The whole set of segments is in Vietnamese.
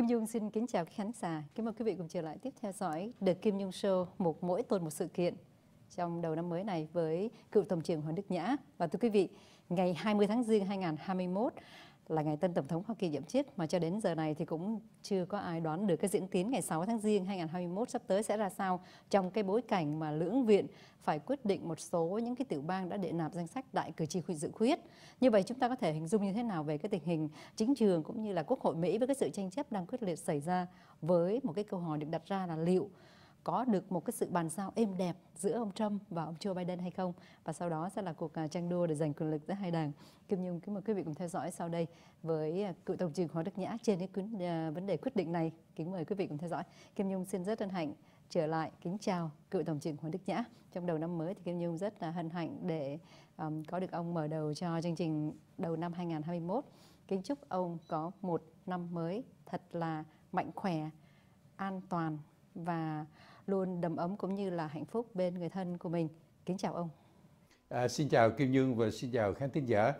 Kim Dung xin kính chào khán giả. Kính mời quý vị cùng trở lại tiếp theo dõi The Kim Dung Show một mỗi tuần một sự kiện trong đầu năm mới này với cựu Tổng trưởng Hoàng Đức Nhã. Và thưa quý vị, ngày 20 tháng Giêng 2021, là ngày tân Tổng thống Hoa Kỳ nhậm chức mà cho đến giờ này thì cũng chưa có ai đoán được cái diễn tiến ngày 6 tháng Giêng 2021 sắp tới sẽ ra sao trong cái bối cảnh mà lưỡng viện phải quyết định một số những cái tiểu bang đã đệ nạp danh sách đại cử tri dự khuyết. Như vậy chúng ta có thể hình dung như thế nào về cái tình hình chính trường cũng như là Quốc hội Mỹ với cái sự tranh chấp đang quyết liệt xảy ra với một cái câu hỏi được đặt ra là liệu có được một cái sự bàn giao êm đẹp giữa ông Trump và ông Joe Biden hay không và sau đó sẽ là cuộc à, tranh đua để giành quyền lực giữa hai đảng. Kim Nhung kính mời quý vị cùng theo dõi sau đây với à, cựu tổng trưởng Hoàng Đức Nhã trên cái quyến, à, vấn đề quyết định này. Kính mời quý vị cùng theo dõi. Kim Nhung xin rất hân hạnh trở lại kính chào cựu tổng trưởng Hoàng Đức Nhã. Trong đầu năm mới thì Kim Nhung rất là hân hạnh để um, có được ông mở đầu cho chương trình đầu năm 2021. Kính chúc ông có một năm mới thật là mạnh khỏe, an toàn và luôn đầm ấm cũng như là hạnh phúc bên người thân của mình. Kính chào ông. À, xin chào Kim Nhung và xin chào khán thính giả.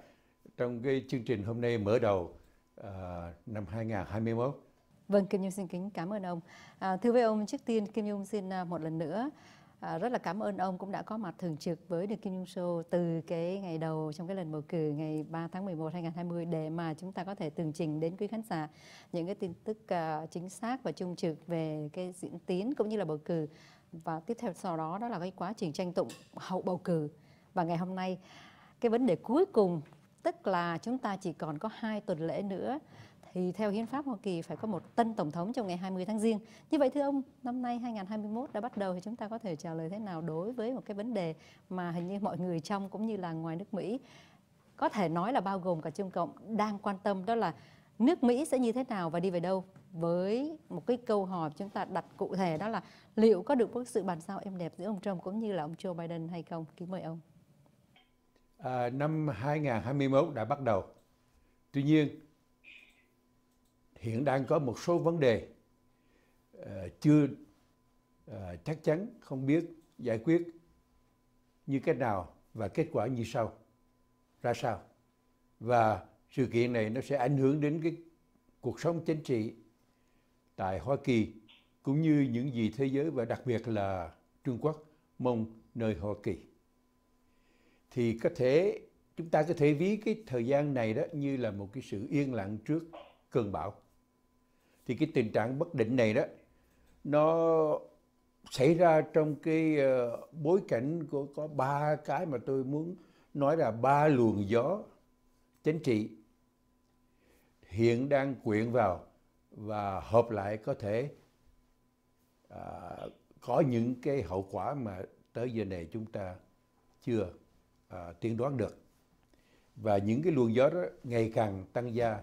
Trong cái chương trình hôm nay mở đầu à, năm 2021. Vâng, Kim Nhung xin kính cảm ơn ông. À, thưa với ông, trước tiên Kim Nhung xin à, một lần nữa À, rất là cảm ơn ông cũng đã có mặt thường trực với The Kim Jong Show từ cái ngày đầu trong cái lần bầu cử ngày 3 tháng 11 2020 để mà chúng ta có thể tường trình đến quý khán giả những cái tin tức uh, chính xác và trung trực về cái diễn tiến cũng như là bầu cử và tiếp theo sau đó đó là cái quá trình tranh tụng hậu bầu cử và ngày hôm nay cái vấn đề cuối cùng tức là chúng ta chỉ còn có hai tuần lễ nữa thì theo hiến pháp Hoa Kỳ phải có một tân tổng thống trong ngày 20 tháng Giêng. Như vậy thưa ông, năm nay 2021 đã bắt đầu thì chúng ta có thể trả lời thế nào đối với một cái vấn đề mà hình như mọi người trong cũng như là ngoài nước Mỹ có thể nói là bao gồm cả Trung Cộng đang quan tâm đó là nước Mỹ sẽ như thế nào và đi về đâu với một cái câu hỏi chúng ta đặt cụ thể đó là liệu có được một sự bàn giao êm đẹp giữa ông Trump cũng như là ông Joe Biden hay không? Kính mời ông. À, năm 2021 đã bắt đầu. Tuy nhiên, hiện đang có một số vấn đề ờ, chưa ờ, chắc chắn không biết giải quyết như cách nào và kết quả như sau ra sao và sự kiện này nó sẽ ảnh hưởng đến cái cuộc sống chính trị tại Hoa Kỳ cũng như những gì thế giới và đặc biệt là Trung Quốc mong nơi Hoa Kỳ thì có thể chúng ta có thể ví cái thời gian này đó như là một cái sự yên lặng trước cơn bão thì cái tình trạng bất định này đó nó xảy ra trong cái ờ, bối cảnh của có ba cái mà tôi muốn nói là ba luồng gió chính trị hiện đang quyện vào và hợp lại có thể à, có những cái hậu quả mà tới giờ này chúng ta chưa à, tiên đoán được và những cái luồng gió đó ngày càng tăng gia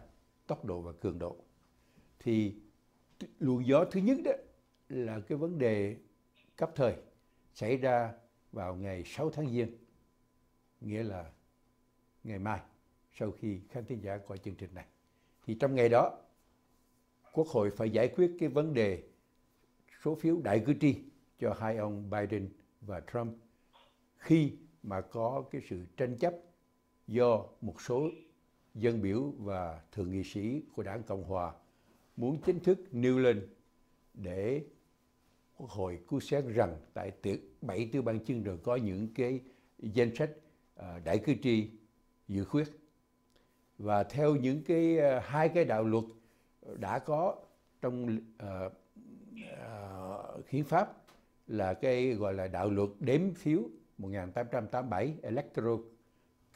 tốc độ và cường độ thì luồng gió thứ nhất đó là cái vấn đề cấp thời xảy ra vào ngày 6 tháng Giêng, nghĩa là ngày mai sau khi khán thính giả coi chương trình này. Thì trong ngày đó, Quốc hội phải giải quyết cái vấn đề số phiếu đại cử tri cho hai ông Biden và Trump khi mà có cái sự tranh chấp do một số dân biểu và thượng nghị sĩ của đảng Cộng Hòa muốn chính thức nêu lên để Quốc hội cứu xét rằng tại tiểu bảy tư ban chương rồi có những cái danh sách à, đại cử tri dự khuyết và theo những cái à, hai cái đạo luật đã có trong uh, uh, hiến pháp là cái gọi là đạo luật đếm phiếu 1887 Electoral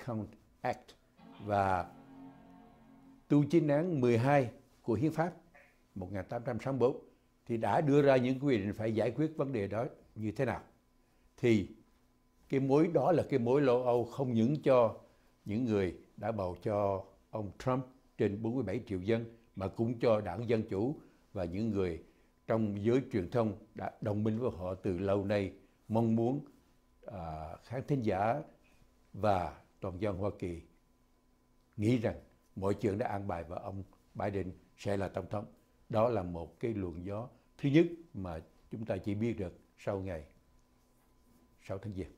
Count Act và tu chính án 12 của hiến pháp 1864 thì đã đưa ra những quy định phải giải quyết vấn đề đó như thế nào. Thì cái mối đó là cái mối lo âu không những cho những người đã bầu cho ông Trump trên 47 triệu dân mà cũng cho đảng Dân Chủ và những người trong giới truyền thông đã đồng minh với họ từ lâu nay mong muốn à, khán thính giả và toàn dân Hoa Kỳ nghĩ rằng mọi chuyện đã an bài và ông Biden sẽ là tổng thống. Đó là một cái luồng gió thứ nhất mà chúng ta chỉ biết được sau ngày 6 tháng Giêng.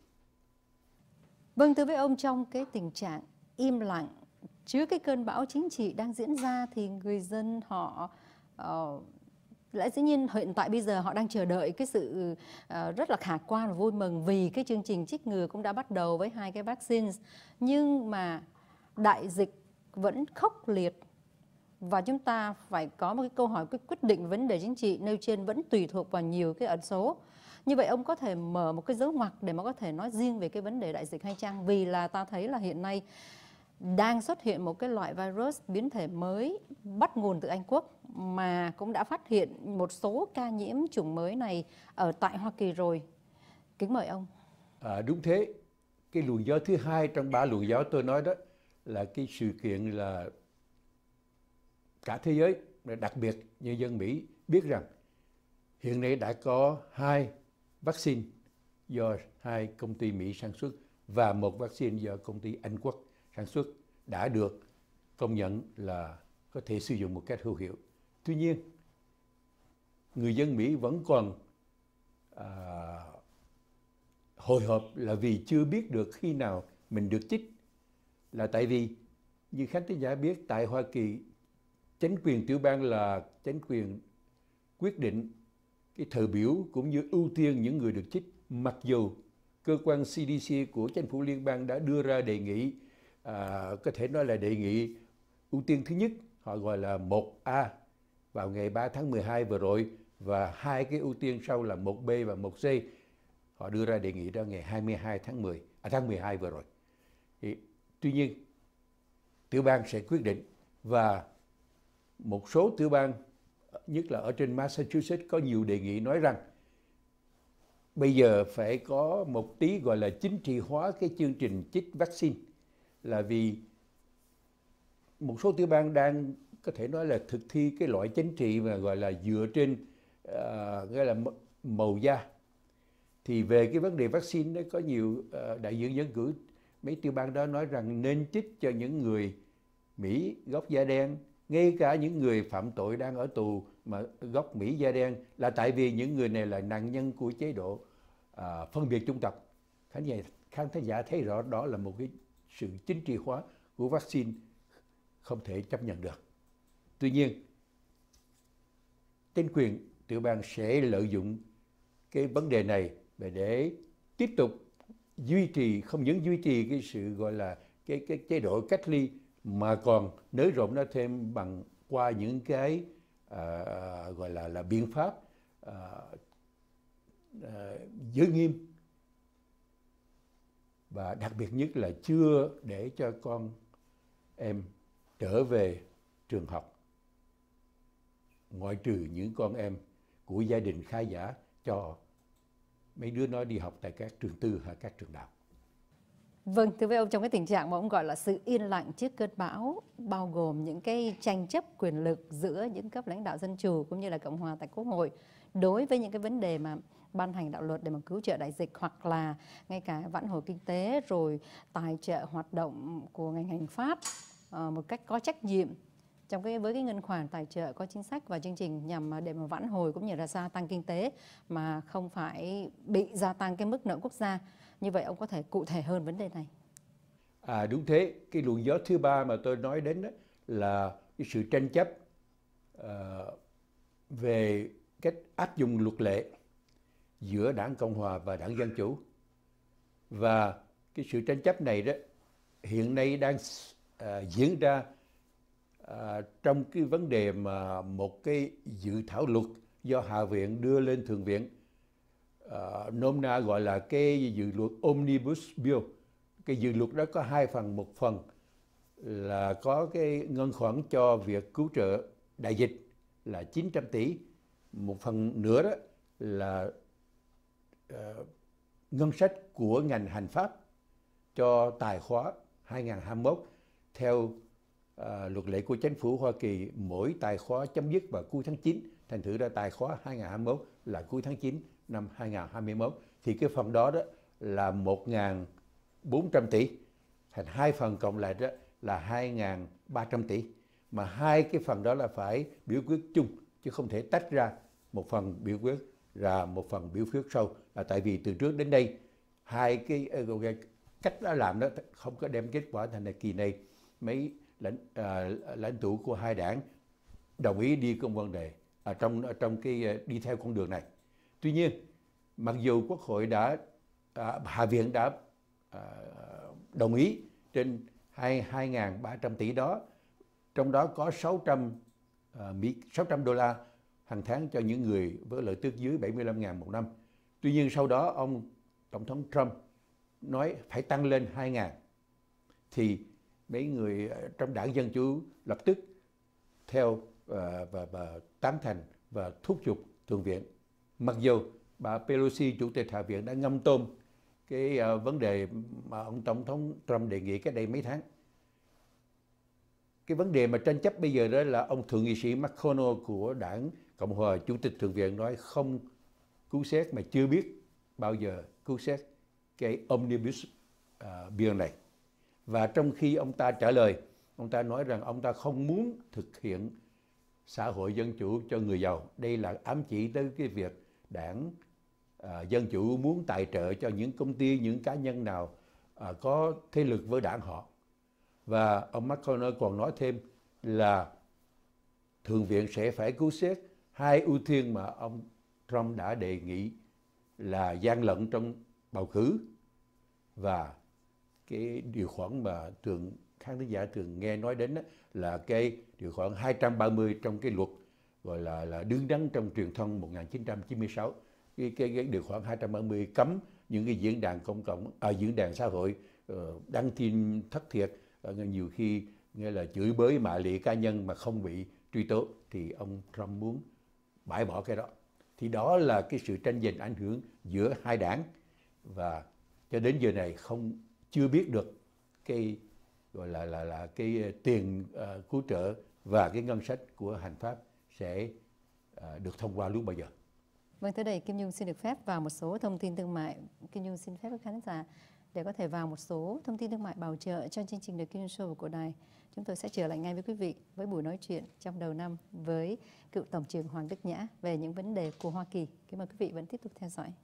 Vâng, thưa với ông, trong cái tình trạng im lặng trước cái cơn bão chính trị đang diễn ra thì người dân họ uh, lẽ dĩ nhiên hiện tại bây giờ họ đang chờ đợi cái sự uh, rất là khả quan và vui mừng vì cái chương trình trích ngừa cũng đã bắt đầu với hai cái vaccine nhưng mà đại dịch vẫn khốc liệt và chúng ta phải có một cái câu hỏi cái quyết định vấn đề chính trị nêu trên vẫn tùy thuộc vào nhiều cái ẩn số như vậy ông có thể mở một cái dấu ngoặc để mà có thể nói riêng về cái vấn đề đại dịch hay trang vì là ta thấy là hiện nay đang xuất hiện một cái loại virus biến thể mới bắt nguồn từ Anh Quốc mà cũng đã phát hiện một số ca nhiễm chủng mới này ở tại Hoa Kỳ rồi. Kính mời ông. À, đúng thế. Cái luồng gió thứ hai trong ba luồng gió tôi nói đó là cái sự kiện là cả thế giới, đặc biệt nhân dân Mỹ biết rằng hiện nay đã có hai vaccine do hai công ty Mỹ sản xuất và một vaccine do công ty Anh Quốc sản xuất đã được công nhận là có thể sử dụng một cách hữu hiệu. Tuy nhiên, người dân Mỹ vẫn còn à, hồi hộp là vì chưa biết được khi nào mình được chích. Là tại vì, như khán thính giả biết, tại Hoa Kỳ chính quyền tiểu bang là chính quyền quyết định cái thời biểu cũng như ưu tiên những người được chích mặc dù cơ quan CDC của chính phủ liên bang đã đưa ra đề nghị à, có thể nói là đề nghị ưu tiên thứ nhất họ gọi là 1A vào ngày 3 tháng 12 vừa rồi và hai cái ưu tiên sau là 1B và 1C họ đưa ra đề nghị ra ngày 22 tháng 10 à, tháng 12 vừa rồi thì, tuy nhiên tiểu bang sẽ quyết định và một số tiểu bang nhất là ở trên Massachusetts có nhiều đề nghị nói rằng bây giờ phải có một tí gọi là chính trị hóa cái chương trình chích vaccine là vì một số tiểu bang đang có thể nói là thực thi cái loại chính trị mà gọi là dựa trên uh, gọi là màu da thì về cái vấn đề vaccine nó có nhiều uh, đại diện dân cử mấy tiểu bang đó nói rằng nên chích cho những người Mỹ gốc da đen ngay cả những người phạm tội đang ở tù mà gốc Mỹ da đen là tại vì những người này là nạn nhân của chế độ à, phân biệt chủng tộc. Khán giả, khán giả thấy rõ đó là một cái sự chính trị hóa của vaccine không thể chấp nhận được. Tuy nhiên, chính quyền tiểu bang sẽ lợi dụng cái vấn đề này để, để tiếp tục duy trì không những duy trì cái sự gọi là cái cái chế độ cách ly mà còn nới rộng nó thêm bằng qua những cái à, gọi là là biện pháp à, à, giới nghiêm và đặc biệt nhất là chưa để cho con em trở về trường học ngoại trừ những con em của gia đình khai giả cho mấy đứa nó đi học tại các trường tư hay các trường đại học Vâng, thưa với ông trong cái tình trạng mà ông gọi là sự yên lặng trước cơn bão bao gồm những cái tranh chấp quyền lực giữa những cấp lãnh đạo dân chủ cũng như là cộng hòa tại quốc hội đối với những cái vấn đề mà ban hành đạo luật để mà cứu trợ đại dịch hoặc là ngay cả vãn hồi kinh tế rồi tài trợ hoạt động của ngành hành pháp ờ, một cách có trách nhiệm trong cái với cái ngân khoản tài trợ có chính sách và chương trình nhằm để mà vãn hồi cũng như là gia tăng kinh tế mà không phải bị gia tăng cái mức nợ quốc gia như vậy ông có thể cụ thể hơn vấn đề này. À đúng thế, cái luồng gió thứ ba mà tôi nói đến đó là cái sự tranh chấp uh, về cách áp dụng luật lệ giữa đảng Cộng Hòa và đảng Dân Chủ. Và cái sự tranh chấp này đó hiện nay đang uh, diễn ra uh, trong cái vấn đề mà một cái dự thảo luật do Hạ viện đưa lên Thượng viện uh, nôm na gọi là cái dự luật omnibus bill cái dự luật đó có hai phần một phần là có cái ngân khoản cho việc cứu trợ đại dịch là 900 tỷ một phần nữa đó là uh, ngân sách của ngành hành pháp cho tài khóa 2021 theo à, luật lệ của chính phủ Hoa Kỳ mỗi tài khóa chấm dứt vào cuối tháng 9 thành thử ra tài khóa 2021 là cuối tháng 9 năm 2021 thì cái phần đó đó là 1.400 tỷ thành hai phần cộng lại đó là 2.300 tỷ mà hai cái phần đó là phải biểu quyết chung chứ không thể tách ra một phần biểu quyết là một phần biểu quyết sâu là tại vì từ trước đến đây hai cái ờ, cách đã làm đó không có đem kết quả thành là kỳ này mấy lãnh à, lãnh tụ của hai đảng đồng ý đi công vấn đề à, trong trong cái ờ, đi theo con đường này Tuy nhiên, mặc dù Quốc hội đã, à, Hạ viện đã à, đồng ý trên 2.300 tỷ đó, trong đó có 600, à, Mỹ, 600 đô la hàng tháng cho những người với lợi tức dưới 75 000 một năm. Tuy nhiên sau đó ông Tổng thống Trump nói phải tăng lên 2 000 Thì mấy người à, trong đảng Dân Chủ lập tức theo và, và, và tán thành và thúc giục Thượng viện Mặc dù bà Pelosi, Chủ tịch Hạ viện đã ngâm tôm cái uh, vấn đề mà ông Tổng thống Trump đề nghị cách đây mấy tháng. Cái vấn đề mà tranh chấp bây giờ đó là ông Thượng nghị sĩ McConnell của đảng Cộng hòa Chủ tịch Thượng viện nói không cứu xét mà chưa biết bao giờ cứu xét cái omnibus uh, bill này. Và trong khi ông ta trả lời, ông ta nói rằng ông ta không muốn thực hiện xã hội dân chủ cho người giàu. Đây là ám chỉ tới cái việc đảng à, Dân Chủ muốn tài trợ cho những công ty, những cá nhân nào à, có thế lực với đảng họ. Và ông McConnell còn nói thêm là Thượng viện sẽ phải cứu xét hai ưu tiên mà ông Trump đã đề nghị là gian lận trong bầu cử và cái điều khoản mà thường khán giả thường nghe nói đến là cái điều khoản 230 trong cái luật gọi là là đứng đắn trong truyền thông 1996 cái, cái, cái điều khoản 230 cấm những cái diễn đàn công cộng à, diễn đàn xã hội uh, ờ, đăng tin thất thiệt uh, nhiều khi nghĩa là chửi bới mạ lị cá nhân mà không bị truy tố thì ông Trump muốn bãi bỏ cái đó thì đó là cái sự tranh giành ảnh hưởng giữa hai đảng và cho đến giờ này không chưa biết được cái gọi là là là cái tiền uh, cứu trợ và cái ngân sách của hành pháp sẽ ờ, được thông qua lúc bao giờ. Vâng, tới đây Kim Nhung xin được phép vào một số thông tin thương mại. Kim Nhung xin phép các khán giả để có thể vào một số thông tin thương mại bảo trợ cho chương trình The Kim Nhung Show của Đài. Chúng tôi sẽ trở lại ngay với quý vị với buổi nói chuyện trong đầu năm với cựu Tổng trưởng Hoàng Đức Nhã về những vấn đề của Hoa Kỳ. Kính mời quý vị vẫn tiếp tục theo dõi.